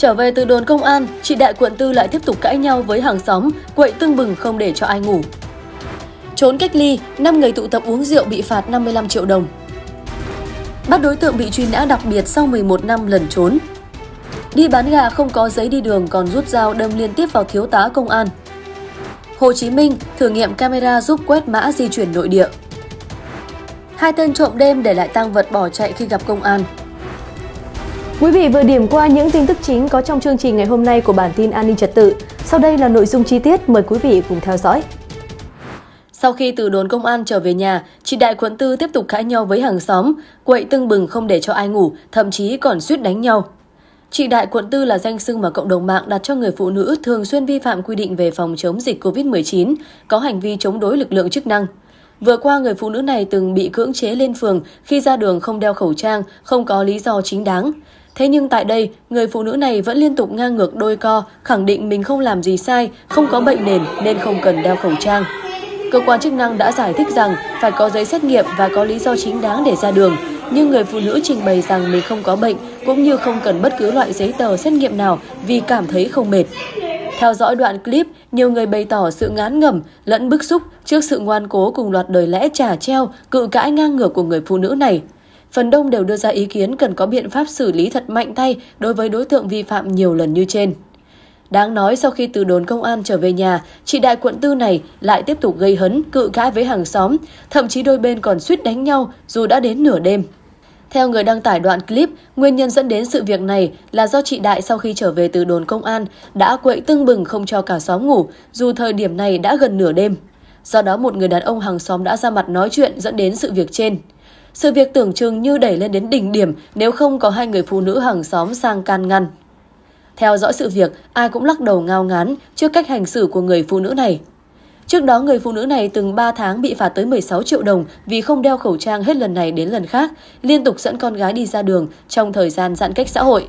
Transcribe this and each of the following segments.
Trở về từ đồn công an, chị đại quận tư lại tiếp tục cãi nhau với hàng xóm, quậy tưng bừng không để cho ai ngủ. Trốn cách ly, 5 người tụ tập uống rượu bị phạt 55 triệu đồng. Bắt đối tượng bị truy nã đặc biệt sau 11 năm lần trốn. Đi bán gà không có giấy đi đường còn rút dao đâm liên tiếp vào thiếu tá công an. Hồ Chí Minh thử nghiệm camera giúp quét mã di chuyển nội địa. Hai tên trộm đêm để lại tang vật bỏ chạy khi gặp công an. Quý vị vừa điểm qua những tin tức chính có trong chương trình ngày hôm nay của bản tin an ninh trật tự. Sau đây là nội dung chi tiết, mời quý vị cùng theo dõi. Sau khi từ đồn công an trở về nhà, chị Đại quận tư tiếp tục cãi nhau với hàng xóm, quậy tưng bừng không để cho ai ngủ, thậm chí còn suýt đánh nhau. Chị Đại quận tư là danh xưng mà cộng đồng mạng đặt cho người phụ nữ thường xuyên vi phạm quy định về phòng chống dịch COVID-19, có hành vi chống đối lực lượng chức năng. Vừa qua, người phụ nữ này từng bị cưỡng chế lên phường khi ra đường không đeo khẩu trang, không có lý do chính đáng. Thế nhưng tại đây, người phụ nữ này vẫn liên tục ngang ngược đôi co, khẳng định mình không làm gì sai, không có bệnh nền nên không cần đeo khẩu trang. Cơ quan chức năng đã giải thích rằng phải có giấy xét nghiệm và có lý do chính đáng để ra đường, nhưng người phụ nữ trình bày rằng mình không có bệnh cũng như không cần bất cứ loại giấy tờ xét nghiệm nào vì cảm thấy không mệt. Theo dõi đoạn clip, nhiều người bày tỏ sự ngán ngẩm lẫn bức xúc trước sự ngoan cố cùng loạt đời lẽ trả treo, cự cãi ngang ngược của người phụ nữ này phần đông đều đưa ra ý kiến cần có biện pháp xử lý thật mạnh tay đối với đối tượng vi phạm nhiều lần như trên. Đáng nói sau khi từ đồn công an trở về nhà, chị đại quận tư này lại tiếp tục gây hấn, cự cãi với hàng xóm, thậm chí đôi bên còn suýt đánh nhau dù đã đến nửa đêm. Theo người đăng tải đoạn clip, nguyên nhân dẫn đến sự việc này là do chị Đại sau khi trở về từ đồn công an đã quậy tưng bừng không cho cả xóm ngủ, dù thời điểm này đã gần nửa đêm. Do đó một người đàn ông hàng xóm đã ra mặt nói chuyện dẫn đến sự việc trên. Sự việc tưởng chừng như đẩy lên đến đỉnh điểm nếu không có hai người phụ nữ hàng xóm sang can ngăn. Theo dõi sự việc, ai cũng lắc đầu ngao ngán trước cách hành xử của người phụ nữ này. Trước đó, người phụ nữ này từng 3 tháng bị phạt tới 16 triệu đồng vì không đeo khẩu trang hết lần này đến lần khác, liên tục dẫn con gái đi ra đường trong thời gian giãn cách xã hội.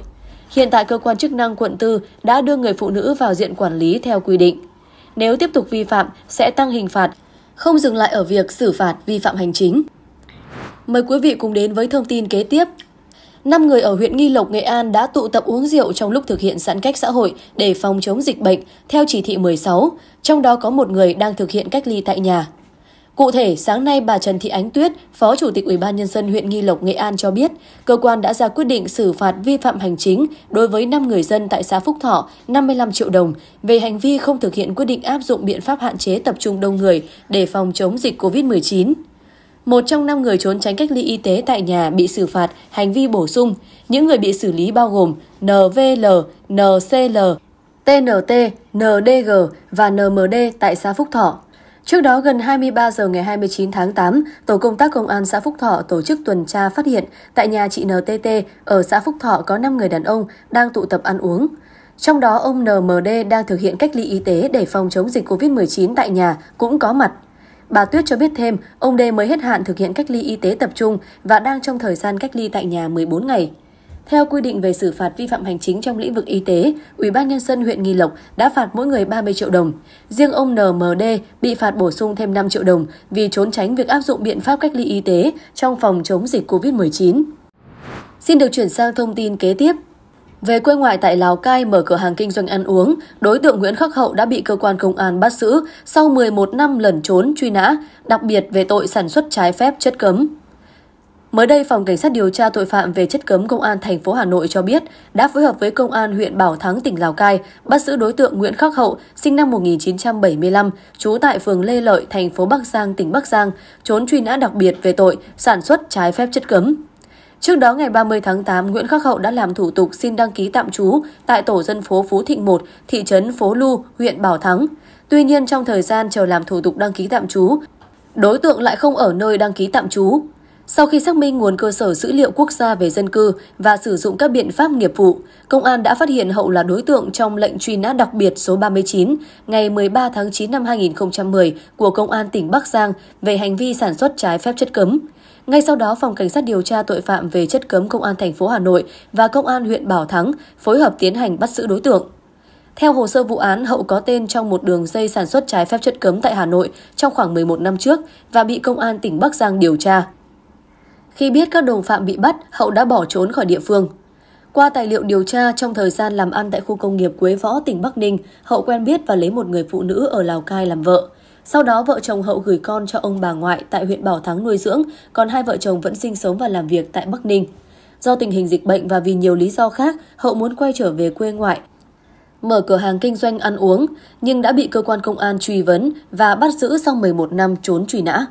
Hiện tại, cơ quan chức năng quận 4 đã đưa người phụ nữ vào diện quản lý theo quy định. Nếu tiếp tục vi phạm, sẽ tăng hình phạt, không dừng lại ở việc xử phạt vi phạm hành chính. Mời quý vị cùng đến với thông tin kế tiếp. 5 người ở huyện Nghi Lộc, Nghệ An đã tụ tập uống rượu trong lúc thực hiện giãn cách xã hội để phòng chống dịch bệnh theo chỉ thị 16, trong đó có một người đang thực hiện cách ly tại nhà. Cụ thể, sáng nay bà Trần Thị Ánh Tuyết, Phó Chủ tịch Ủy ban nhân dân huyện Nghi Lộc, Nghệ An cho biết, cơ quan đã ra quyết định xử phạt vi phạm hành chính đối với 5 người dân tại xã Phúc Thọ 55 triệu đồng về hành vi không thực hiện quyết định áp dụng biện pháp hạn chế tập trung đông người để phòng chống dịch COVID-19. Một trong năm người trốn tránh cách ly y tế tại nhà bị xử phạt hành vi bổ sung. Những người bị xử lý bao gồm NVL, NCL, TNT, NDG và NMD tại xã Phúc Thọ. Trước đó, gần 23 giờ ngày 29 tháng 8, Tổ công tác Công an xã Phúc Thọ tổ chức tuần tra phát hiện tại nhà chị NTT ở xã Phúc Thọ có 5 người đàn ông đang tụ tập ăn uống. Trong đó, ông NMD đang thực hiện cách ly y tế để phòng chống dịch COVID-19 tại nhà cũng có mặt. Bà Tuyết cho biết thêm, ông Đê mới hết hạn thực hiện cách ly y tế tập trung và đang trong thời gian cách ly tại nhà 14 ngày. Theo quy định về xử phạt vi phạm hành chính trong lĩnh vực y tế, Ủy ban nhân dân huyện Nghi Lộc đã phạt mỗi người 30 triệu đồng. Riêng ông NMD bị phạt bổ sung thêm 5 triệu đồng vì trốn tránh việc áp dụng biện pháp cách ly y tế trong phòng chống dịch COVID-19. Xin được chuyển sang thông tin kế tiếp. Về quê ngoại tại Lào Cai mở cửa hàng kinh doanh ăn uống, đối tượng Nguyễn Khắc Hậu đã bị cơ quan công an bắt giữ sau 11 năm lẩn trốn truy nã, đặc biệt về tội sản xuất trái phép chất cấm. Mới đây, Phòng Cảnh sát điều tra tội phạm về chất cấm Công an thành phố Hà Nội cho biết đã phối hợp với Công an huyện Bảo Thắng, tỉnh Lào Cai bắt giữ đối tượng Nguyễn Khắc Hậu, sinh năm 1975, trú tại phường Lê Lợi, thành phố Bắc Giang, tỉnh Bắc Giang, trốn truy nã đặc biệt về tội sản xuất trái phép chất cấm. Trước đó ngày 30 tháng 8, Nguyễn Khắc Hậu đã làm thủ tục xin đăng ký tạm trú tại tổ dân phố Phú Thịnh 1, thị trấn Phố Lu, huyện Bảo Thắng. Tuy nhiên trong thời gian chờ làm thủ tục đăng ký tạm trú, đối tượng lại không ở nơi đăng ký tạm trú. Sau khi xác minh nguồn cơ sở dữ liệu quốc gia về dân cư và sử dụng các biện pháp nghiệp vụ, công an đã phát hiện Hậu là đối tượng trong lệnh truy nã đặc biệt số 39 ngày 13 tháng 9 năm 2010 của Công an tỉnh Bắc Giang về hành vi sản xuất trái phép chất cấm. Ngay sau đó, Phòng Cảnh sát điều tra tội phạm về chất cấm Công an thành phố Hà Nội và Công an huyện Bảo Thắng phối hợp tiến hành bắt giữ đối tượng. Theo hồ sơ vụ án, Hậu có tên trong một đường dây sản xuất trái phép chất cấm tại Hà Nội trong khoảng 11 năm trước và bị Công an tỉnh Bắc Giang điều tra. Khi biết các đồng phạm bị bắt, Hậu đã bỏ trốn khỏi địa phương. Qua tài liệu điều tra, trong thời gian làm ăn tại khu công nghiệp Quế Võ, tỉnh Bắc Ninh, Hậu quen biết và lấy một người phụ nữ ở Lào Cai làm vợ. Sau đó vợ chồng Hậu gửi con cho ông bà ngoại tại huyện Bảo Thắng nuôi dưỡng, còn hai vợ chồng vẫn sinh sống và làm việc tại Bắc Ninh. Do tình hình dịch bệnh và vì nhiều lý do khác, Hậu muốn quay trở về quê ngoại mở cửa hàng kinh doanh ăn uống, nhưng đã bị cơ quan công an truy vấn và bắt giữ sau 11 năm trốn truy nã.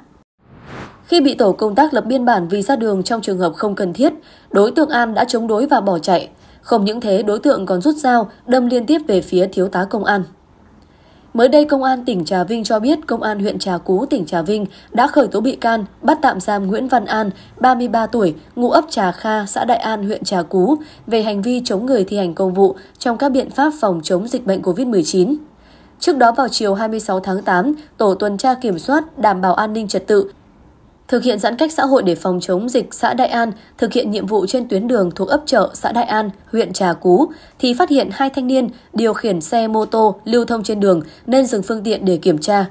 Khi bị tổ công tác lập biên bản vì ra đường trong trường hợp không cần thiết, đối tượng An đã chống đối và bỏ chạy. Không những thế, đối tượng còn rút dao, đâm liên tiếp về phía thiếu tá công an. Mới đây, Công an tỉnh Trà Vinh cho biết Công an huyện Trà Cú, tỉnh Trà Vinh đã khởi tố bị can, bắt tạm giam Nguyễn Văn An, 33 tuổi, ngụ ấp Trà Kha, xã Đại An, huyện Trà Cú, về hành vi chống người thi hành công vụ trong các biện pháp phòng chống dịch bệnh COVID-19. Trước đó vào chiều 26 tháng 8, Tổ tuần tra kiểm soát đảm bảo an ninh trật tự Thực hiện giãn cách xã hội để phòng chống dịch xã Đại An, thực hiện nhiệm vụ trên tuyến đường thuộc ấp chợ xã Đại An, huyện Trà Cú, thì phát hiện hai thanh niên điều khiển xe mô tô lưu thông trên đường nên dừng phương tiện để kiểm tra.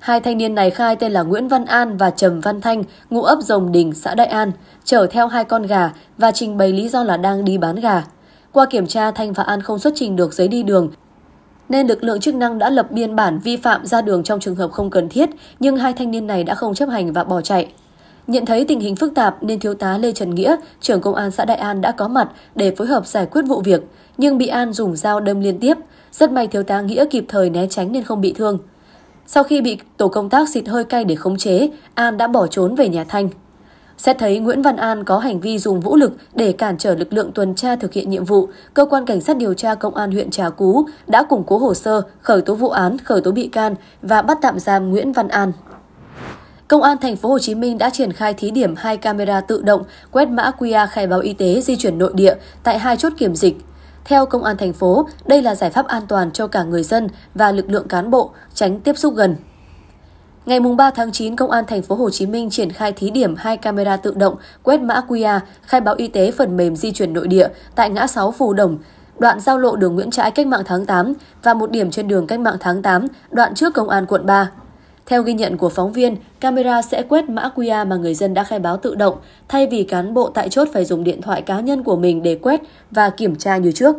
Hai thanh niên này khai tên là Nguyễn Văn An và Trầm Văn Thanh, ngụ ấp Rồng Đình, xã Đại An, chở theo hai con gà và trình bày lý do là đang đi bán gà. Qua kiểm tra, Thanh và An không xuất trình được giấy đi đường nên lực lượng chức năng đã lập biên bản vi phạm ra đường trong trường hợp không cần thiết, nhưng hai thanh niên này đã không chấp hành và bỏ chạy. Nhận thấy tình hình phức tạp nên thiếu tá Lê Trần Nghĩa, trưởng công an xã Đại An đã có mặt để phối hợp giải quyết vụ việc, nhưng bị An dùng dao đâm liên tiếp. Rất may thiếu tá Nghĩa kịp thời né tránh nên không bị thương. Sau khi bị tổ công tác xịt hơi cay để khống chế, An đã bỏ trốn về nhà Thanh. Xét thấy Nguyễn Văn An có hành vi dùng vũ lực để cản trở lực lượng tuần tra thực hiện nhiệm vụ, cơ quan cảnh sát điều tra công an huyện Trà Cú đã củng cố hồ sơ, khởi tố vụ án, khởi tố bị can và bắt tạm giam Nguyễn Văn An. Công an thành phố Hồ Chí Minh đã triển khai thí điểm hai camera tự động quét mã QR khai báo y tế di chuyển nội địa tại hai chốt kiểm dịch. Theo công an thành phố, đây là giải pháp an toàn cho cả người dân và lực lượng cán bộ tránh tiếp xúc gần. Ngày 3 tháng 9, Công an thành phố Hồ Chí Minh triển khai thí điểm hai camera tự động quét mã QR khai báo y tế phần mềm di chuyển nội địa tại ngã 6 Phù Đồng, đoạn giao lộ đường Nguyễn Trãi Cách mạng tháng 8 và một điểm trên đường Cách mạng tháng 8, đoạn trước Công an quận 3. Theo ghi nhận của phóng viên, camera sẽ quét mã QR mà người dân đã khai báo tự động, thay vì cán bộ tại chốt phải dùng điện thoại cá nhân của mình để quét và kiểm tra như trước.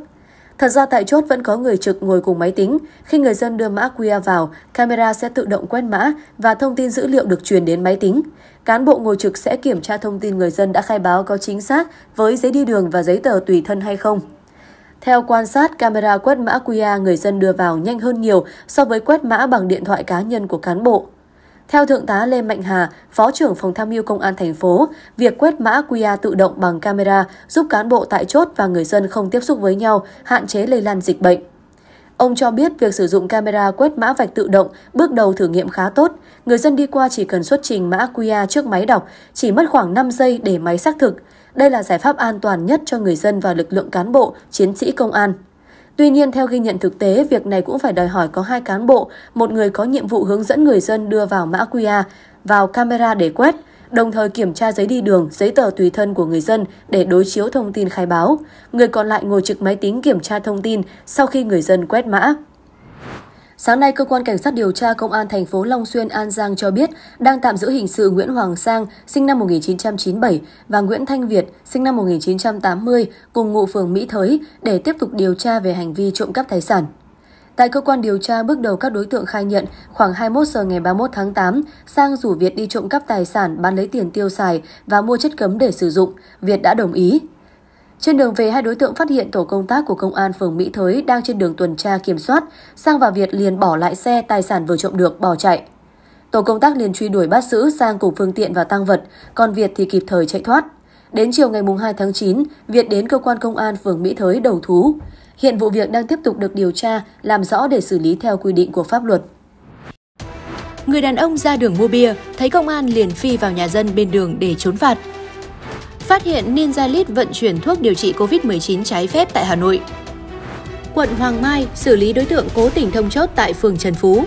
Thật ra tại chốt vẫn có người trực ngồi cùng máy tính. Khi người dân đưa mã QR vào, camera sẽ tự động quét mã và thông tin dữ liệu được truyền đến máy tính. Cán bộ ngồi trực sẽ kiểm tra thông tin người dân đã khai báo có chính xác với giấy đi đường và giấy tờ tùy thân hay không. Theo quan sát, camera quét mã QR người dân đưa vào nhanh hơn nhiều so với quét mã bằng điện thoại cá nhân của cán bộ. Theo Thượng tá Lê Mạnh Hà, Phó trưởng Phòng Tham mưu Công an thành phố, việc quét mã QR tự động bằng camera giúp cán bộ tại chốt và người dân không tiếp xúc với nhau, hạn chế lây lan dịch bệnh. Ông cho biết việc sử dụng camera quét mã vạch tự động bước đầu thử nghiệm khá tốt. Người dân đi qua chỉ cần xuất trình mã QR trước máy đọc, chỉ mất khoảng 5 giây để máy xác thực. Đây là giải pháp an toàn nhất cho người dân và lực lượng cán bộ, chiến sĩ công an. Tuy nhiên, theo ghi nhận thực tế, việc này cũng phải đòi hỏi có hai cán bộ, một người có nhiệm vụ hướng dẫn người dân đưa vào mã QR, vào camera để quét, đồng thời kiểm tra giấy đi đường, giấy tờ tùy thân của người dân để đối chiếu thông tin khai báo. Người còn lại ngồi trực máy tính kiểm tra thông tin sau khi người dân quét mã. Sáng nay, cơ quan cảnh sát điều tra công an thành phố Long Xuyên An Giang cho biết đang tạm giữ hình sự Nguyễn Hoàng Sang, sinh năm 1997 và Nguyễn Thanh Việt, sinh năm 1980, cùng ngụ phường Mỹ Thới để tiếp tục điều tra về hành vi trộm cắp tài sản. Tại cơ quan điều tra, bước đầu các đối tượng khai nhận khoảng 21 giờ ngày 31 tháng 8, Sang rủ Việt đi trộm cắp tài sản bán lấy tiền tiêu xài và mua chất cấm để sử dụng. Việt đã đồng ý. Trên đường về, hai đối tượng phát hiện tổ công tác của công an phường Mỹ Thới đang trên đường tuần tra kiểm soát. Sang và Việt liền bỏ lại xe, tài sản vừa trộm được, bỏ chạy. Tổ công tác liền truy đuổi bắt giữ Sang cùng phương tiện và tăng vật, còn Việt thì kịp thời chạy thoát. Đến chiều ngày 2 tháng 9, Việt đến cơ quan công an phường Mỹ Thới đầu thú. Hiện vụ việc đang tiếp tục được điều tra, làm rõ để xử lý theo quy định của pháp luật. Người đàn ông ra đường mua bia, thấy công an liền phi vào nhà dân bên đường để trốn phạt phát hiện Ninja Lit vận chuyển thuốc điều trị COVID-19 trái phép tại Hà Nội. Quận Hoàng Mai xử lý đối tượng cố tình thông chốt tại phường Trần Phú.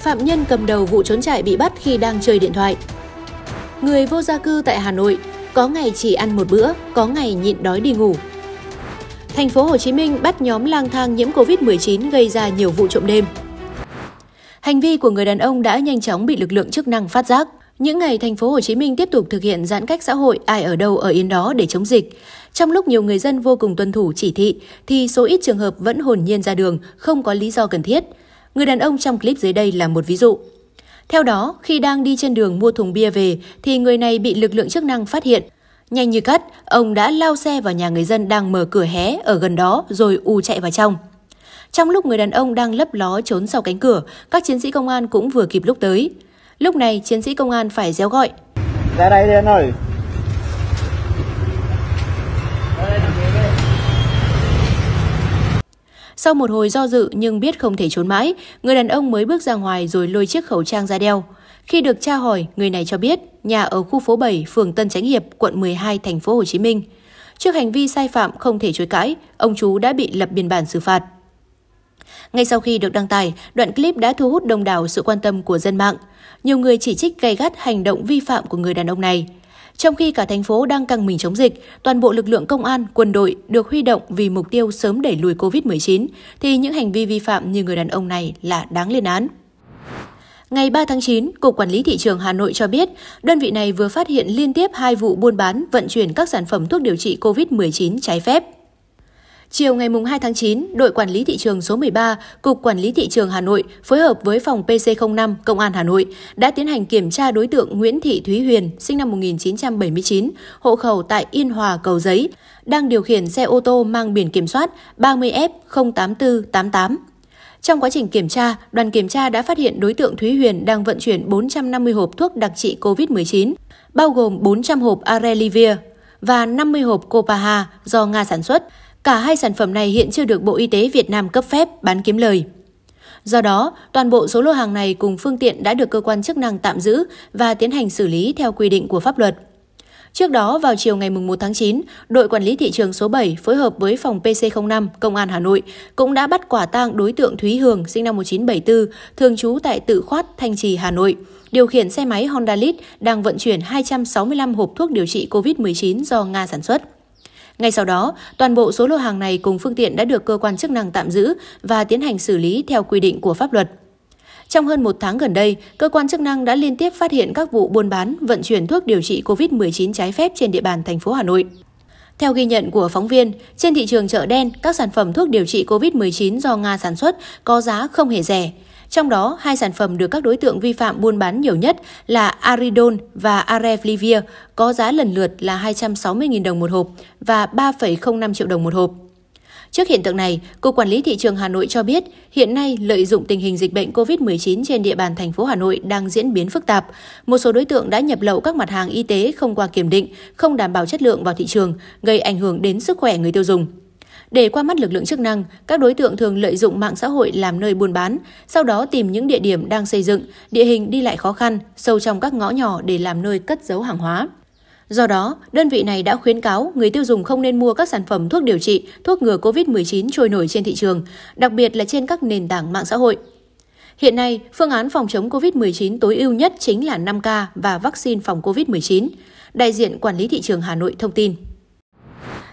Phạm nhân cầm đầu vụ trốn trại bị bắt khi đang chơi điện thoại. Người vô gia cư tại Hà Nội có ngày chỉ ăn một bữa, có ngày nhịn đói đi ngủ. Thành phố Hồ Chí Minh bắt nhóm lang thang nhiễm Covid-19 gây ra nhiều vụ trộm đêm. Hành vi của người đàn ông đã nhanh chóng bị lực lượng chức năng phát giác. Những ngày thành phố Hồ Chí Minh tiếp tục thực hiện giãn cách xã hội ai ở đâu ở yên đó để chống dịch. Trong lúc nhiều người dân vô cùng tuân thủ chỉ thị thì số ít trường hợp vẫn hồn nhiên ra đường không có lý do cần thiết. Người đàn ông trong clip dưới đây là một ví dụ. Theo đó, khi đang đi trên đường mua thùng bia về thì người này bị lực lượng chức năng phát hiện. Nhanh như cắt, ông đã lao xe vào nhà người dân đang mở cửa hé ở gần đó rồi ù chạy vào trong. Trong lúc người đàn ông đang lấp ló trốn sau cánh cửa, các chiến sĩ công an cũng vừa kịp lúc tới. Lúc này, chiến sĩ công an phải réo gọi. Ra đây đi anh ơi. Sau một hồi do dự nhưng biết không thể trốn mãi, người đàn ông mới bước ra ngoài rồi lôi chiếc khẩu trang ra đeo. Khi được tra hỏi, người này cho biết nhà ở khu phố 7, phường Tân Chánh Hiệp, quận 12, thành phố Hồ Chí Minh. Trước hành vi sai phạm không thể chối cãi, ông chú đã bị lập biên bản xử phạt. Ngay sau khi được đăng tải, đoạn clip đã thu hút đông đảo sự quan tâm của dân mạng nhiều người chỉ trích gay gắt hành động vi phạm của người đàn ông này. Trong khi cả thành phố đang căng mình chống dịch, toàn bộ lực lượng công an, quân đội được huy động vì mục tiêu sớm đẩy lùi COVID-19, thì những hành vi vi phạm như người đàn ông này là đáng lên án. Ngày 3 tháng 9, Cục Quản lý Thị trường Hà Nội cho biết, đơn vị này vừa phát hiện liên tiếp hai vụ buôn bán, vận chuyển các sản phẩm thuốc điều trị COVID-19 trái phép. Chiều ngày 2 tháng 9, đội quản lý thị trường số 13, Cục Quản lý Thị trường Hà Nội phối hợp với phòng PC05 Công an Hà Nội đã tiến hành kiểm tra đối tượng Nguyễn Thị Thúy Huyền, sinh năm 1979, hộ khẩu tại Yên Hòa, Cầu Giấy, đang điều khiển xe ô tô mang biển kiểm soát 30F08488. Trong quá trình kiểm tra, đoàn kiểm tra đã phát hiện đối tượng Thúy Huyền đang vận chuyển 450 hộp thuốc đặc trị COVID-19, bao gồm 400 hộp Arelivir và 50 hộp Copaha do Nga sản xuất, Cả hai sản phẩm này hiện chưa được Bộ Y tế Việt Nam cấp phép bán kiếm lời. Do đó, toàn bộ số lô hàng này cùng phương tiện đã được cơ quan chức năng tạm giữ và tiến hành xử lý theo quy định của pháp luật. Trước đó, vào chiều ngày 1 tháng 9, đội quản lý thị trường số 7 phối hợp với phòng PC05 Công an Hà Nội cũng đã bắt quả tang đối tượng Thúy Hường sinh năm 1974, thường trú tại Tự Khoát, Thanh Trì, Hà Nội, điều khiển xe máy Honda Lead đang vận chuyển 265 hộp thuốc điều trị COVID-19 do Nga sản xuất. Ngay sau đó, toàn bộ số lô hàng này cùng phương tiện đã được cơ quan chức năng tạm giữ và tiến hành xử lý theo quy định của pháp luật. Trong hơn một tháng gần đây, cơ quan chức năng đã liên tiếp phát hiện các vụ buôn bán, vận chuyển thuốc điều trị COVID-19 trái phép trên địa bàn thành phố Hà Nội. Theo ghi nhận của phóng viên, trên thị trường chợ đen, các sản phẩm thuốc điều trị COVID-19 do Nga sản xuất có giá không hề rẻ. Trong đó, hai sản phẩm được các đối tượng vi phạm buôn bán nhiều nhất là Aridon và Areflivir có giá lần lượt là 260.000 đồng một hộp và 3,05 triệu đồng một hộp. Trước hiện tượng này, Cục Quản lý Thị trường Hà Nội cho biết, hiện nay lợi dụng tình hình dịch bệnh COVID-19 trên địa bàn thành phố Hà Nội đang diễn biến phức tạp. Một số đối tượng đã nhập lậu các mặt hàng y tế không qua kiểm định, không đảm bảo chất lượng vào thị trường, gây ảnh hưởng đến sức khỏe người tiêu dùng. Để qua mắt lực lượng chức năng, các đối tượng thường lợi dụng mạng xã hội làm nơi buôn bán, sau đó tìm những địa điểm đang xây dựng, địa hình đi lại khó khăn, sâu trong các ngõ nhỏ để làm nơi cất giấu hàng hóa. Do đó, đơn vị này đã khuyến cáo người tiêu dùng không nên mua các sản phẩm thuốc điều trị, thuốc ngừa COVID-19 trôi nổi trên thị trường, đặc biệt là trên các nền tảng mạng xã hội. Hiện nay, phương án phòng chống COVID-19 tối ưu nhất chính là 5K và vaccine phòng COVID-19. Đại diện Quản lý thị trường Hà Nội thông tin.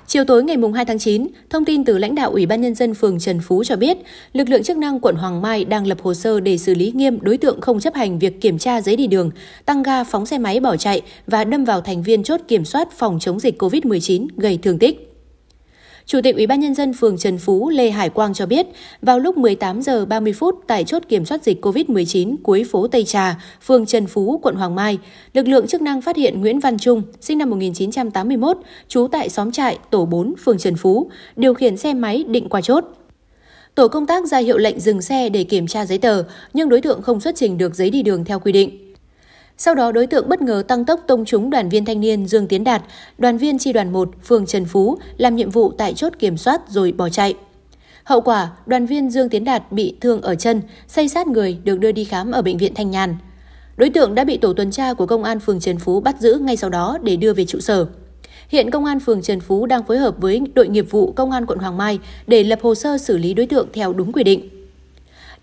Chiều tối ngày 2 tháng 9, thông tin từ lãnh đạo Ủy ban Nhân dân phường Trần Phú cho biết, lực lượng chức năng quận Hoàng Mai đang lập hồ sơ để xử lý nghiêm đối tượng không chấp hành việc kiểm tra giấy đi đường, tăng ga phóng xe máy bỏ chạy và đâm vào thành viên chốt kiểm soát phòng chống dịch COVID-19 gây thương tích. Chủ tịch Ủy ban nhân dân phường Trần Phú Lê Hải Quang cho biết, vào lúc 18 giờ 30 phút tại chốt kiểm soát dịch COVID-19 cuối phố Tây Trà, phường Trần Phú, quận Hoàng Mai, lực lượng chức năng phát hiện Nguyễn Văn Trung, sinh năm 1981, trú tại xóm trại tổ 4, phường Trần Phú, điều khiển xe máy định qua chốt. Tổ công tác ra hiệu lệnh dừng xe để kiểm tra giấy tờ, nhưng đối tượng không xuất trình được giấy đi đường theo quy định. Sau đó đối tượng bất ngờ tăng tốc tông trúng đoàn viên thanh niên Dương Tiến Đạt, đoàn viên chi đoàn 1 phường Trần Phú làm nhiệm vụ tại chốt kiểm soát rồi bỏ chạy. Hậu quả, đoàn viên Dương Tiến Đạt bị thương ở chân, xây sát người được đưa đi khám ở bệnh viện Thanh Nhàn. Đối tượng đã bị tổ tuần tra của công an phường Trần Phú bắt giữ ngay sau đó để đưa về trụ sở. Hiện công an phường Trần Phú đang phối hợp với đội nghiệp vụ công an quận Hoàng Mai để lập hồ sơ xử lý đối tượng theo đúng quy định.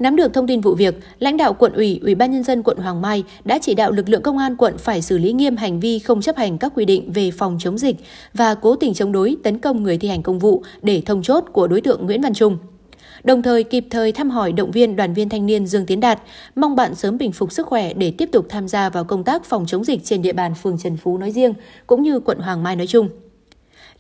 Nắm được thông tin vụ việc, lãnh đạo quận ủy, ủy ban nhân dân quận Hoàng Mai đã chỉ đạo lực lượng công an quận phải xử lý nghiêm hành vi không chấp hành các quy định về phòng chống dịch và cố tình chống đối tấn công người thi hành công vụ để thông chốt của đối tượng Nguyễn Văn Trung đồng thời kịp thời thăm hỏi động viên đoàn viên thanh niên Dương Tiến Đạt, mong bạn sớm bình phục sức khỏe để tiếp tục tham gia vào công tác phòng chống dịch trên địa bàn phường Trần Phú nói riêng, cũng như quận Hoàng Mai nói chung.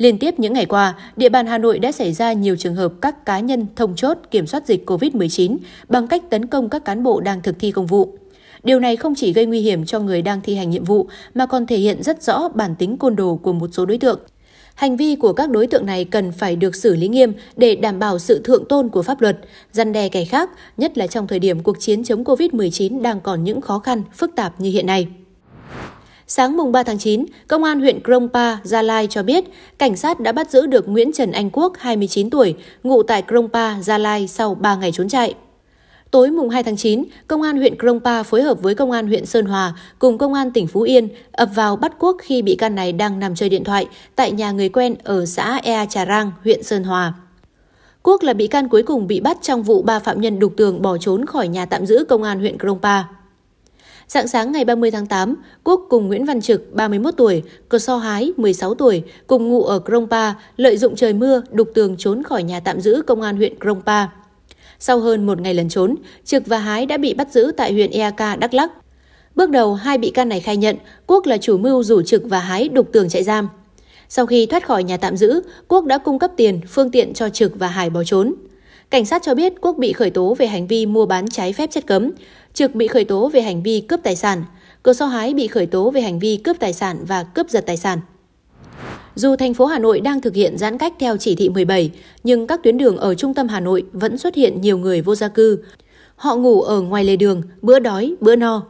Liên tiếp những ngày qua, địa bàn Hà Nội đã xảy ra nhiều trường hợp các cá nhân thông chốt kiểm soát dịch COVID-19 bằng cách tấn công các cán bộ đang thực thi công vụ. Điều này không chỉ gây nguy hiểm cho người đang thi hành nhiệm vụ mà còn thể hiện rất rõ bản tính côn đồ của một số đối tượng. Hành vi của các đối tượng này cần phải được xử lý nghiêm để đảm bảo sự thượng tôn của pháp luật, răn đe kẻ khác, nhất là trong thời điểm cuộc chiến chống COVID-19 đang còn những khó khăn, phức tạp như hiện nay. Sáng mùng 3 tháng 9, Công an huyện Krongpa, Gia Lai cho biết, cảnh sát đã bắt giữ được Nguyễn Trần Anh Quốc, 29 tuổi, ngụ tại Krongpa, Gia Lai sau 3 ngày trốn chạy. Tối mùng 2 tháng 9, Công an huyện Krongpa phối hợp với Công an huyện Sơn Hòa cùng Công an tỉnh Phú Yên ập vào bắt Quốc khi bị can này đang nằm chơi điện thoại tại nhà người quen ở xã Ea Trà Rang, huyện Sơn Hòa. Quốc là bị can cuối cùng bị bắt trong vụ ba phạm nhân đục tường bỏ trốn khỏi nhà tạm giữ Công an huyện Krongpa. Sáng sáng ngày 30 tháng 8, Quốc cùng Nguyễn Văn Trực, 31 tuổi, Cờ So Hái, 16 tuổi, cùng ngụ ở Krongpa, lợi dụng trời mưa, đục tường trốn khỏi nhà tạm giữ công an huyện Krongpa. Sau hơn một ngày lần trốn, Trực và Hái đã bị bắt giữ tại huyện Eak, Đắk Lắk. Bước đầu, hai bị can này khai nhận Quốc là chủ mưu rủ Trực và Hái đục tường chạy giam. Sau khi thoát khỏi nhà tạm giữ, Quốc đã cung cấp tiền, phương tiện cho Trực và Hải bỏ trốn. Cảnh sát cho biết Quốc bị khởi tố về hành vi mua bán trái phép chất cấm, Trực bị khởi tố về hành vi cướp tài sản, Cơ So Hái bị khởi tố về hành vi cướp tài sản và cướp giật tài sản. Dù thành phố Hà Nội đang thực hiện giãn cách theo chỉ thị 17, nhưng các tuyến đường ở trung tâm Hà Nội vẫn xuất hiện nhiều người vô gia cư. Họ ngủ ở ngoài lề đường, bữa đói, bữa no.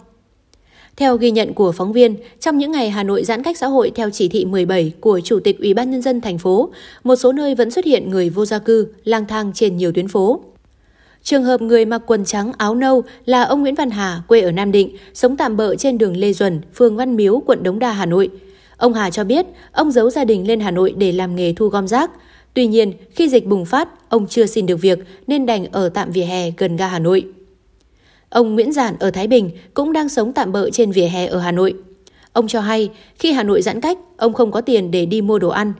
Theo ghi nhận của phóng viên, trong những ngày Hà Nội giãn cách xã hội theo chỉ thị 17 của Chủ tịch Ủy ban nhân dân thành phố, một số nơi vẫn xuất hiện người vô gia cư lang thang trên nhiều tuyến phố. Trường hợp người mặc quần trắng áo nâu là ông Nguyễn Văn Hà, quê ở Nam Định, sống tạm bợ trên đường Lê Duẩn, phường Văn Miếu, quận Đống Đa, Hà Nội. Ông Hà cho biết, ông giấu gia đình lên Hà Nội để làm nghề thu gom rác. Tuy nhiên, khi dịch bùng phát, ông chưa xin được việc nên đành ở tạm vỉa hè gần ga Hà Nội. Ông Nguyễn Giản ở Thái Bình cũng đang sống tạm bợ trên vỉa hè ở Hà Nội. Ông cho hay, khi Hà Nội giãn cách, ông không có tiền để đi mua đồ ăn.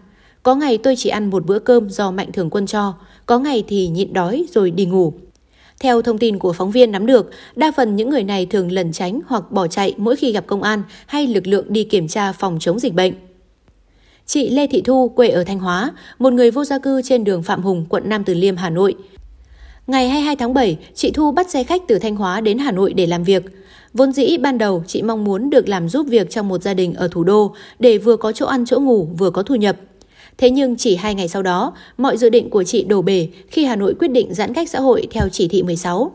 Có ngày tôi chỉ ăn một bữa cơm do Mạnh Thường Quân cho, có ngày thì nhịn đói rồi đi ngủ. Theo thông tin của phóng viên nắm được, đa phần những người này thường lẩn tránh hoặc bỏ chạy mỗi khi gặp công an hay lực lượng đi kiểm tra phòng chống dịch bệnh. Chị Lê Thị Thu, quê ở Thanh Hóa, một người vô gia cư trên đường Phạm Hùng, quận Nam Từ Liêm, Hà Nội, Ngày 22 tháng 7, chị Thu bắt xe khách từ Thanh Hóa đến Hà Nội để làm việc. Vốn dĩ ban đầu chị mong muốn được làm giúp việc trong một gia đình ở thủ đô để vừa có chỗ ăn chỗ ngủ vừa có thu nhập. Thế nhưng chỉ hai ngày sau đó, mọi dự định của chị đổ bể khi Hà Nội quyết định giãn cách xã hội theo chỉ thị 16.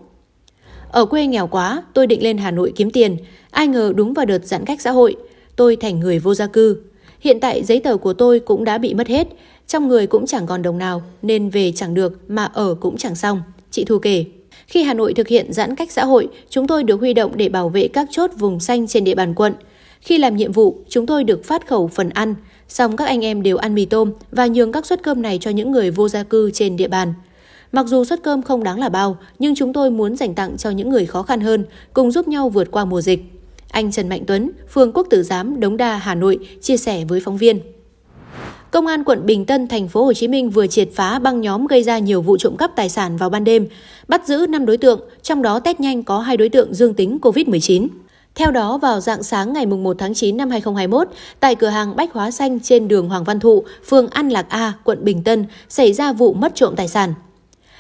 Ở quê nghèo quá, tôi định lên Hà Nội kiếm tiền. Ai ngờ đúng vào đợt giãn cách xã hội, tôi thành người vô gia cư. Hiện tại giấy tờ của tôi cũng đã bị mất hết, trong người cũng chẳng còn đồng nào nên về chẳng được mà ở cũng chẳng xong. Chị Thu kể. Khi Hà Nội thực hiện giãn cách xã hội, chúng tôi được huy động để bảo vệ các chốt vùng xanh trên địa bàn quận. Khi làm nhiệm vụ, chúng tôi được phát khẩu phần ăn, song các anh em đều ăn mì tôm và nhường các suất cơm này cho những người vô gia cư trên địa bàn. Mặc dù suất cơm không đáng là bao, nhưng chúng tôi muốn dành tặng cho những người khó khăn hơn, cùng giúp nhau vượt qua mùa dịch. Anh Trần Mạnh Tuấn, phường Quốc Tử Giám, Đống Đa, Hà Nội chia sẻ với phóng viên. Công an quận Bình Tân, thành phố Hồ Chí Minh vừa triệt phá băng nhóm gây ra nhiều vụ trộm cắp tài sản vào ban đêm, bắt giữ 5 đối tượng, trong đó test nhanh có hai đối tượng dương tính COVID-19. Theo đó, vào dạng sáng ngày 1 tháng 9 năm 2021, tại cửa hàng Bách Hóa Xanh trên đường Hoàng Văn Thụ, phường An Lạc A, quận Bình Tân, xảy ra vụ mất trộm tài sản.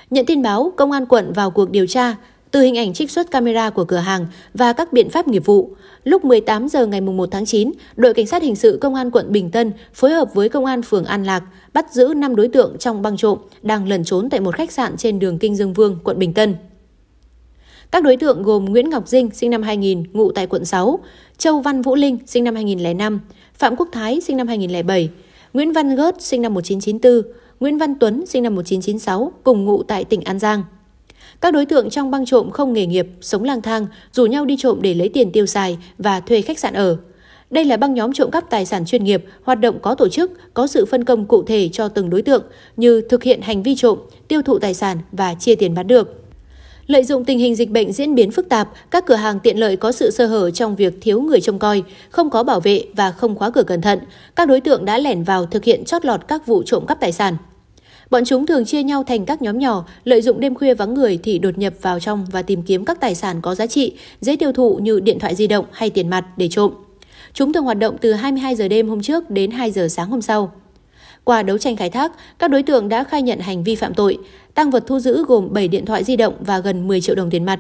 Nhận tin báo, công an quận vào cuộc điều tra, từ hình ảnh trích xuất camera của cửa hàng và các biện pháp nghiệp vụ, lúc 18 giờ ngày 1 tháng 9, đội cảnh sát hình sự công an quận Bình Tân phối hợp với công an phường An Lạc bắt giữ 5 đối tượng trong băng trộm đang lẩn trốn tại một khách sạn trên đường Kinh Dương Vương, quận Bình Tân. Các đối tượng gồm Nguyễn Ngọc Dinh, sinh năm 2000, ngụ tại quận 6, Châu Văn Vũ Linh, sinh năm 2005, Phạm Quốc Thái, sinh năm 2007, Nguyễn Văn Gớt, sinh năm 1994, Nguyễn Văn Tuấn, sinh năm 1996, cùng ngụ tại tỉnh An Giang. Các đối tượng trong băng trộm không nghề nghiệp, sống lang thang, rủ nhau đi trộm để lấy tiền tiêu xài và thuê khách sạn ở. Đây là băng nhóm trộm cắp tài sản chuyên nghiệp, hoạt động có tổ chức, có sự phân công cụ thể cho từng đối tượng như thực hiện hành vi trộm, tiêu thụ tài sản và chia tiền bán được. Lợi dụng tình hình dịch bệnh diễn biến phức tạp, các cửa hàng tiện lợi có sự sơ hở trong việc thiếu người trông coi, không có bảo vệ và không khóa cửa cẩn thận, các đối tượng đã lẻn vào thực hiện chót lọt các vụ trộm cắp tài sản. Bọn chúng thường chia nhau thành các nhóm nhỏ, lợi dụng đêm khuya vắng người thì đột nhập vào trong và tìm kiếm các tài sản có giá trị, dễ tiêu thụ như điện thoại di động hay tiền mặt để trộm. Chúng thường hoạt động từ 22 giờ đêm hôm trước đến 2 giờ sáng hôm sau. Qua đấu tranh khai thác, các đối tượng đã khai nhận hành vi phạm tội. Tăng vật thu giữ gồm 7 điện thoại di động và gần 10 triệu đồng tiền mặt.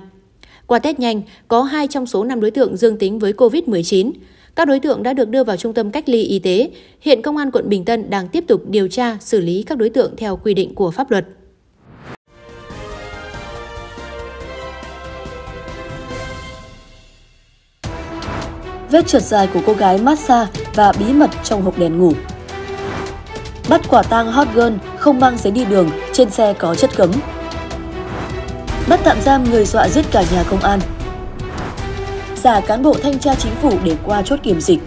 Qua test nhanh, có 2 trong số 5 đối tượng dương tính với COVID-19. Các đối tượng đã được đưa vào trung tâm cách ly y tế. Hiện Công an quận Bình Tân đang tiếp tục điều tra, xử lý các đối tượng theo quy định của pháp luật. Vết trượt dài của cô gái massage và bí mật trong hộp đèn ngủ bắt quả tang hot girl không mang giấy đi đường, trên xe có chất cấm. Bắt tạm giam người dọa giết cả nhà công an giả cán bộ thanh tra chính phủ để qua chốt kiểm dịch.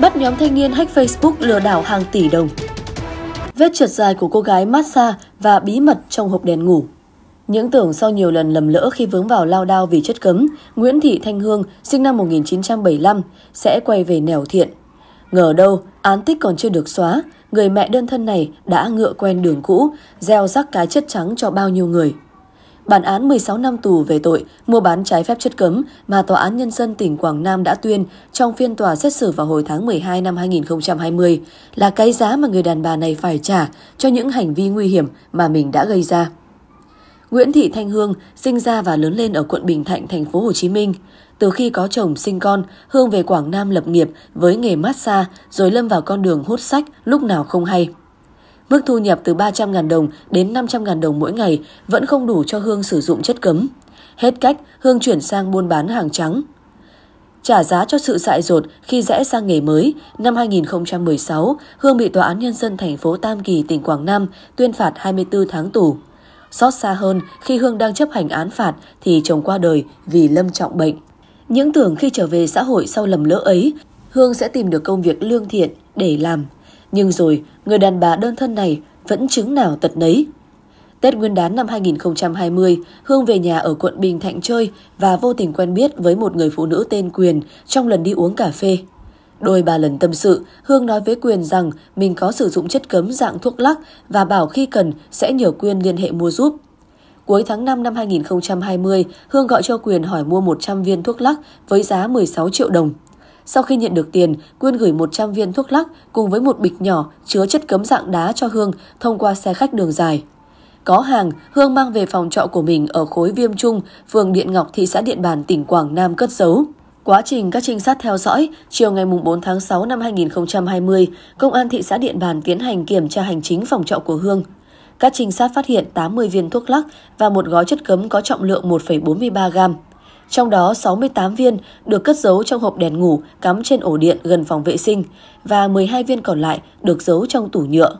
Bắt nhóm thanh niên hack Facebook lừa đảo hàng tỷ đồng. Vết trượt dài của cô gái massage và bí mật trong hộp đèn ngủ. Những tưởng sau nhiều lần lầm lỡ khi vướng vào lao đao vì chất cấm, Nguyễn Thị Thanh Hương, sinh năm 1975, sẽ quay về nẻo thiện. Ngờ đâu, án tích còn chưa được xóa, người mẹ đơn thân này đã ngựa quen đường cũ, gieo rắc cái chất trắng cho bao nhiêu người bản án 16 năm tù về tội mua bán trái phép chất cấm mà Tòa án Nhân dân tỉnh Quảng Nam đã tuyên trong phiên tòa xét xử vào hồi tháng 12 năm 2020 là cái giá mà người đàn bà này phải trả cho những hành vi nguy hiểm mà mình đã gây ra. Nguyễn Thị Thanh Hương sinh ra và lớn lên ở quận Bình Thạnh, thành phố Hồ Chí Minh. Từ khi có chồng sinh con, Hương về Quảng Nam lập nghiệp với nghề massage rồi lâm vào con đường hút sách lúc nào không hay. Mức thu nhập từ 300.000 đồng đến 500.000 đồng mỗi ngày vẫn không đủ cho Hương sử dụng chất cấm. Hết cách, Hương chuyển sang buôn bán hàng trắng. Trả giá cho sự dại dột khi rẽ sang nghề mới, năm 2016, Hương bị Tòa án Nhân dân thành phố Tam Kỳ, tỉnh Quảng Nam tuyên phạt 24 tháng tù. Xót xa hơn, khi Hương đang chấp hành án phạt thì chồng qua đời vì lâm trọng bệnh. Những tưởng khi trở về xã hội sau lầm lỡ ấy, Hương sẽ tìm được công việc lương thiện để làm. Nhưng rồi, người đàn bà đơn thân này vẫn chứng nào tật nấy. Tết Nguyên đán năm 2020, Hương về nhà ở quận Bình Thạnh chơi và vô tình quen biết với một người phụ nữ tên Quyền trong lần đi uống cà phê. Đôi ba lần tâm sự, Hương nói với Quyền rằng mình có sử dụng chất cấm dạng thuốc lắc và bảo khi cần sẽ nhờ Quyên liên hệ mua giúp. Cuối tháng 5 năm 2020, Hương gọi cho Quyền hỏi mua 100 viên thuốc lắc với giá 16 triệu đồng. Sau khi nhận được tiền, Quyên gửi 100 viên thuốc lắc cùng với một bịch nhỏ chứa chất cấm dạng đá cho Hương thông qua xe khách đường dài. Có hàng, Hương mang về phòng trọ của mình ở khối Viêm Trung, phường Điện Ngọc, thị xã Điện Bàn, tỉnh Quảng Nam cất giấu. Quá trình các trinh sát theo dõi, chiều ngày 4 tháng 6 năm 2020, Công an thị xã Điện Bàn tiến hành kiểm tra hành chính phòng trọ của Hương. Các trinh sát phát hiện 80 viên thuốc lắc và một gói chất cấm có trọng lượng 1,43 gram trong đó 68 viên được cất giấu trong hộp đèn ngủ cắm trên ổ điện gần phòng vệ sinh và 12 viên còn lại được giấu trong tủ nhựa.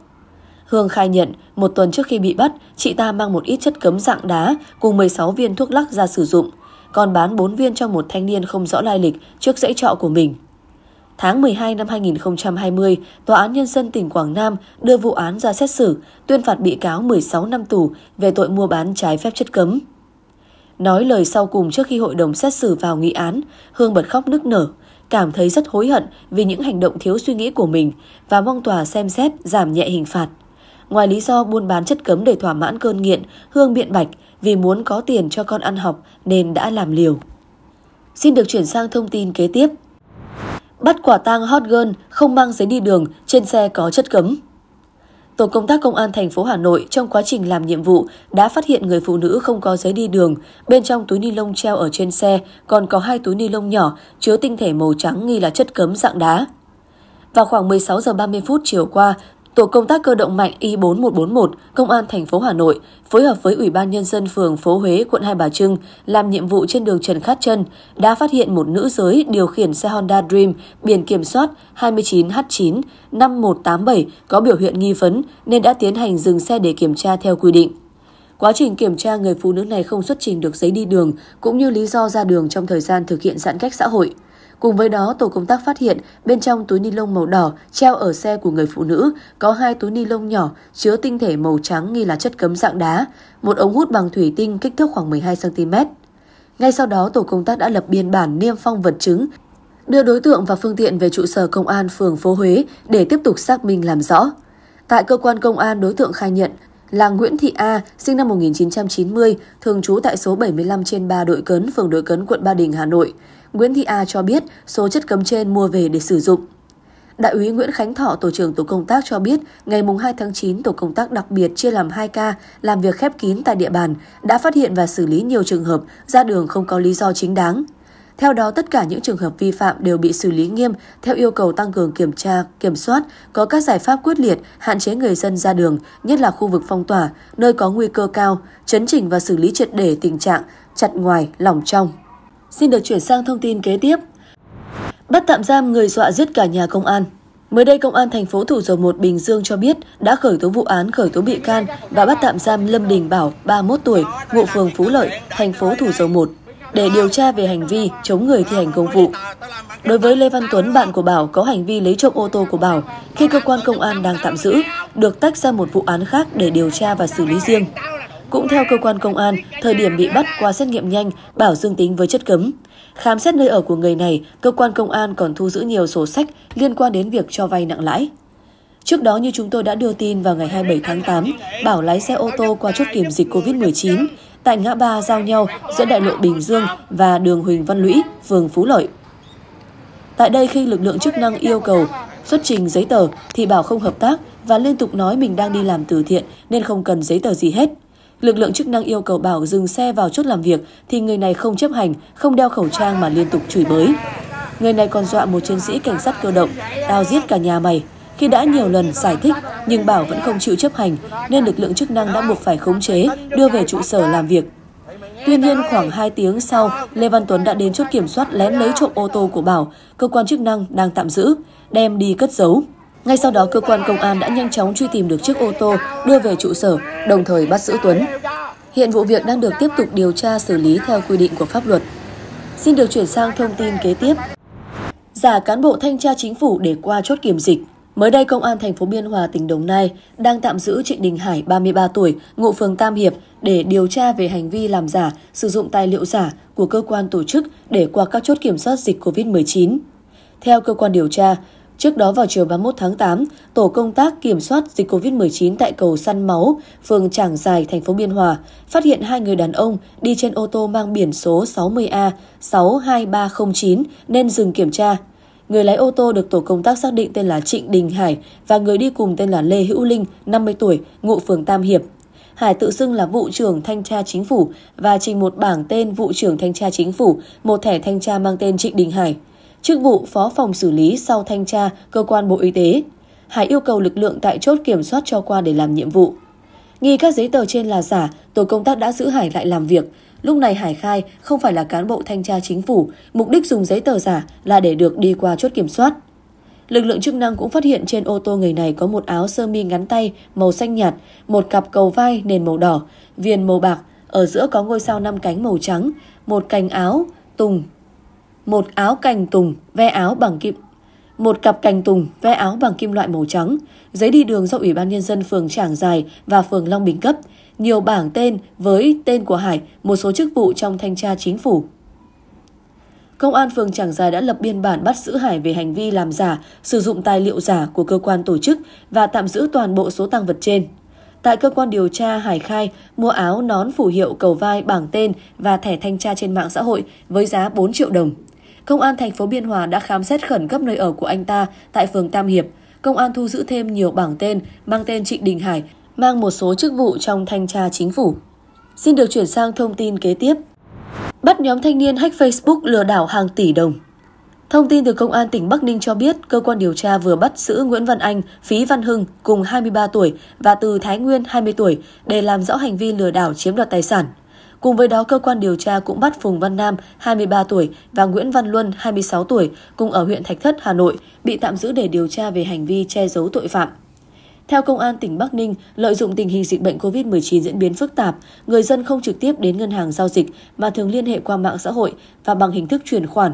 Hương khai nhận, một tuần trước khi bị bắt, chị ta mang một ít chất cấm dạng đá cùng 16 viên thuốc lắc ra sử dụng, còn bán 4 viên cho một thanh niên không rõ lai lịch trước dãy trọ của mình. Tháng 12 năm 2020, Tòa án Nhân dân tỉnh Quảng Nam đưa vụ án ra xét xử, tuyên phạt bị cáo 16 năm tù về tội mua bán trái phép chất cấm. Nói lời sau cùng trước khi hội đồng xét xử vào nghị án, Hương bật khóc nức nở, cảm thấy rất hối hận vì những hành động thiếu suy nghĩ của mình và mong tòa xem xét giảm nhẹ hình phạt. Ngoài lý do buôn bán chất cấm để thỏa mãn cơn nghiện, Hương biện bạch vì muốn có tiền cho con ăn học nên đã làm liều. Xin được chuyển sang thông tin kế tiếp. Bắt quả tang hot girl không mang giấy đi đường, trên xe có chất cấm tổ công tác công an thành phố Hà Nội trong quá trình làm nhiệm vụ đã phát hiện người phụ nữ không có giấy đi đường, bên trong túi ni lông treo ở trên xe còn có hai túi ni lông nhỏ chứa tinh thể màu trắng nghi là chất cấm dạng đá. Vào khoảng 16 giờ 30 phút chiều qua, Tổ công tác cơ động mạnh Y4141, Công an thành phố Hà Nội phối hợp với Ủy ban Nhân dân phường Phố Huế, quận Hai Bà Trưng làm nhiệm vụ trên đường Trần Khát Trân đã phát hiện một nữ giới điều khiển xe Honda Dream biển kiểm soát 29H9 5187 có biểu hiện nghi vấn nên đã tiến hành dừng xe để kiểm tra theo quy định. Quá trình kiểm tra, người phụ nữ này không xuất trình được giấy đi đường cũng như lý do ra đường trong thời gian thực hiện giãn cách xã hội. Cùng với đó, tổ công tác phát hiện bên trong túi ni lông màu đỏ treo ở xe của người phụ nữ có hai túi ni lông nhỏ chứa tinh thể màu trắng nghi là chất cấm dạng đá, một ống hút bằng thủy tinh kích thước khoảng 12cm. Ngay sau đó, tổ công tác đã lập biên bản niêm phong vật chứng, đưa đối tượng và phương tiện về trụ sở công an phường phố Huế để tiếp tục xác minh làm rõ. Tại cơ quan công an, đối tượng khai nhận là Nguyễn Thị A, sinh năm 1990, thường trú tại số 75 trên 3 đội cấn, phường đội cấn, quận Ba Đình, Hà Nội. Nguyễn Thị A cho biết số chất cấm trên mua về để sử dụng. Đại úy Nguyễn Khánh Thọ, tổ trưởng tổ công tác cho biết, ngày 2 tháng 9, tổ công tác đặc biệt chia làm 2 ca, làm việc khép kín tại địa bàn, đã phát hiện và xử lý nhiều trường hợp ra đường không có lý do chính đáng. Theo đó, tất cả những trường hợp vi phạm đều bị xử lý nghiêm theo yêu cầu tăng cường kiểm tra, kiểm soát, có các giải pháp quyết liệt, hạn chế người dân ra đường, nhất là khu vực phong tỏa, nơi có nguy cơ cao, chấn chỉnh và xử lý triệt để tình trạng chặt ngoài, lỏng trong. Xin được chuyển sang thông tin kế tiếp. Bắt tạm giam người dọa giết cả nhà công an. Mới đây, Công an thành phố Thủ Dầu Một Bình Dương cho biết đã khởi tố vụ án khởi tố bị can và bắt tạm giam Lâm Đình Bảo, 31 tuổi, ngụ phường Phú Lợi, thành phố Thủ Dầu Một để điều tra về hành vi chống người thi hành công vụ. Đối với Lê Văn Tuấn, bạn của Bảo có hành vi lấy trộm ô tô của Bảo khi cơ quan công an đang tạm giữ, được tách ra một vụ án khác để điều tra và xử lý riêng. Cũng theo cơ quan công an, thời điểm bị bắt qua xét nghiệm nhanh, Bảo dương tính với chất cấm. Khám xét nơi ở của người này, cơ quan công an còn thu giữ nhiều sổ sách liên quan đến việc cho vay nặng lãi. Trước đó như chúng tôi đã đưa tin vào ngày 27 tháng 8, Bảo lái xe ô tô qua chốt kiểm dịch COVID-19, tại ngã ba giao nhau giữa đại lộ Bình Dương và đường Huỳnh Văn Lũy, phường Phú Lợi. Tại đây khi lực lượng chức năng yêu cầu xuất trình giấy tờ thì Bảo không hợp tác và liên tục nói mình đang đi làm từ thiện nên không cần giấy tờ gì hết. Lực lượng chức năng yêu cầu Bảo dừng xe vào chốt làm việc thì người này không chấp hành, không đeo khẩu trang mà liên tục chửi bới. Người này còn dọa một chiến sĩ cảnh sát cơ động, tao giết cả nhà mày, khi đã nhiều lần giải thích nhưng Bảo vẫn không chịu chấp hành nên lực lượng chức năng đã buộc phải khống chế, đưa về trụ sở làm việc. Tuy nhiên khoảng 2 tiếng sau, Lê Văn Tuấn đã đến chốt kiểm soát lén lấy trộm ô tô của Bảo, cơ quan chức năng đang tạm giữ, đem đi cất giấu. Ngay sau đó, cơ quan công an đã nhanh chóng truy tìm được chiếc ô tô, đưa về trụ sở, đồng thời bắt giữ Tuấn. Hiện vụ việc đang được tiếp tục điều tra xử lý theo quy định của pháp luật. Xin được chuyển sang thông tin kế tiếp. Giả cán bộ thanh tra chính phủ để qua chốt kiểm dịch, Mới đây, Công an thành phố Biên Hòa, tỉnh Đồng Nai đang tạm giữ Trịnh Đình Hải, 33 tuổi, ngụ phường Tam Hiệp để điều tra về hành vi làm giả, sử dụng tài liệu giả của cơ quan tổ chức để qua các chốt kiểm soát dịch COVID-19. Theo cơ quan điều tra, trước đó vào chiều 31 tháng 8, Tổ công tác kiểm soát dịch COVID-19 tại cầu Săn Máu, phường Trảng Giải, thành phố Biên Hòa, phát hiện hai người đàn ông đi trên ô tô mang biển số 60A62309 nên dừng kiểm tra Người lái ô tô được tổ công tác xác định tên là Trịnh Đình Hải và người đi cùng tên là Lê Hữu Linh, 50 tuổi, ngụ phường Tam Hiệp. Hải tự xưng là vụ trưởng thanh tra chính phủ và trình một bảng tên vụ trưởng thanh tra chính phủ, một thẻ thanh tra mang tên Trịnh Đình Hải. Chức vụ phó phòng xử lý sau thanh tra cơ quan Bộ Y tế. Hải yêu cầu lực lượng tại chốt kiểm soát cho qua để làm nhiệm vụ. Nghi các giấy tờ trên là giả, tổ công tác đã giữ Hải lại làm việc. Lúc này Hải khai không phải là cán bộ thanh tra chính phủ, mục đích dùng giấy tờ giả là để được đi qua chốt kiểm soát. Lực lượng chức năng cũng phát hiện trên ô tô người này có một áo sơ mi ngắn tay màu xanh nhạt, một cặp cầu vai nền màu đỏ, viền màu bạc, ở giữa có ngôi sao năm cánh màu trắng, một cành áo tùng, một áo cành tùng, ve áo bằng kim một cặp cành tùng ve áo bằng kim loại màu trắng, giấy đi đường do Ủy ban Nhân dân phường Trảng Dài và phường Long Bình cấp, nhiều bảng tên với tên của Hải, một số chức vụ trong thanh tra chính phủ. Công an phường Trảng Dài đã lập biên bản bắt giữ Hải về hành vi làm giả, sử dụng tài liệu giả của cơ quan tổ chức và tạm giữ toàn bộ số tăng vật trên. Tại cơ quan điều tra, Hải khai mua áo nón phủ hiệu cầu vai bảng tên và thẻ thanh tra trên mạng xã hội với giá 4 triệu đồng. Công an thành phố Biên Hòa đã khám xét khẩn cấp nơi ở của anh ta tại phường Tam Hiệp. Công an thu giữ thêm nhiều bảng tên mang tên Trịnh Đình Hải, mang một số chức vụ trong thanh tra chính phủ. Xin được chuyển sang thông tin kế tiếp. Bắt nhóm thanh niên hack Facebook lừa đảo hàng tỷ đồng. Thông tin từ Công an tỉnh Bắc Ninh cho biết, cơ quan điều tra vừa bắt giữ Nguyễn Văn Anh, Phí Văn Hưng cùng 23 tuổi và Từ Thái Nguyên 20 tuổi để làm rõ hành vi lừa đảo chiếm đoạt tài sản. Cùng với đó, cơ quan điều tra cũng bắt Phùng Văn Nam, 23 tuổi và Nguyễn Văn Luân, 26 tuổi, cùng ở huyện Thạch Thất, Hà Nội, bị tạm giữ để điều tra về hành vi che giấu tội phạm. Theo Công an tỉnh Bắc Ninh, lợi dụng tình hình dịch bệnh COVID-19 diễn biến phức tạp, người dân không trực tiếp đến ngân hàng giao dịch mà thường liên hệ qua mạng xã hội và bằng hình thức chuyển khoản.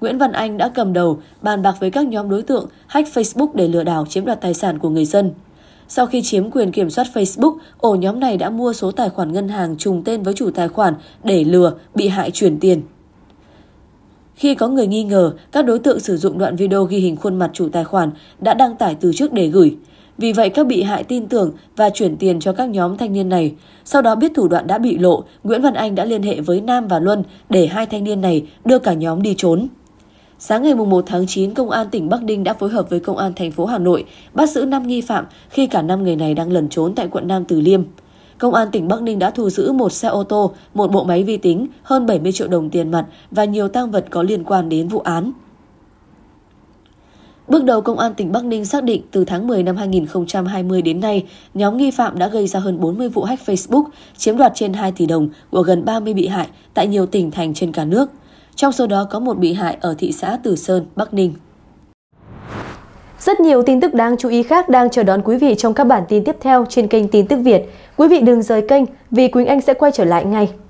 Nguyễn Văn Anh đã cầm đầu, bàn bạc với các nhóm đối tượng, hack Facebook để lừa đảo chiếm đoạt tài sản của người dân. Sau khi chiếm quyền kiểm soát Facebook, ổ nhóm này đã mua số tài khoản ngân hàng trùng tên với chủ tài khoản để lừa bị hại chuyển tiền. Khi có người nghi ngờ, các đối tượng sử dụng đoạn video ghi hình khuôn mặt chủ tài khoản đã đăng tải từ trước để gửi. Vì vậy, các bị hại tin tưởng và chuyển tiền cho các nhóm thanh niên này. Sau đó biết thủ đoạn đã bị lộ, Nguyễn Văn Anh đã liên hệ với Nam và Luân để hai thanh niên này đưa cả nhóm đi trốn. Sáng ngày 1 tháng 9, Công an tỉnh Bắc Ninh đã phối hợp với Công an thành phố Hà Nội bắt giữ 5 nghi phạm khi cả 5 người này đang lẩn trốn tại quận Nam Từ Liêm. Công an tỉnh Bắc Ninh đã thu giữ một xe ô tô, một bộ máy vi tính, hơn 70 triệu đồng tiền mặt và nhiều tăng vật có liên quan đến vụ án. Bước đầu, Công an tỉnh Bắc Ninh xác định từ tháng 10 năm 2020 đến nay, nhóm nghi phạm đã gây ra hơn 40 vụ hack Facebook, chiếm đoạt trên 2 tỷ đồng của gần 30 bị hại tại nhiều tỉnh thành trên cả nước – trong số đó có một bị hại ở thị xã Từ Sơn, Bắc Ninh. Rất nhiều tin tức đáng chú ý khác đang chờ đón quý vị trong các bản tin tiếp theo trên kênh Tin tức Việt. Quý vị đừng rời kênh vì Quỳnh Anh sẽ quay trở lại ngay.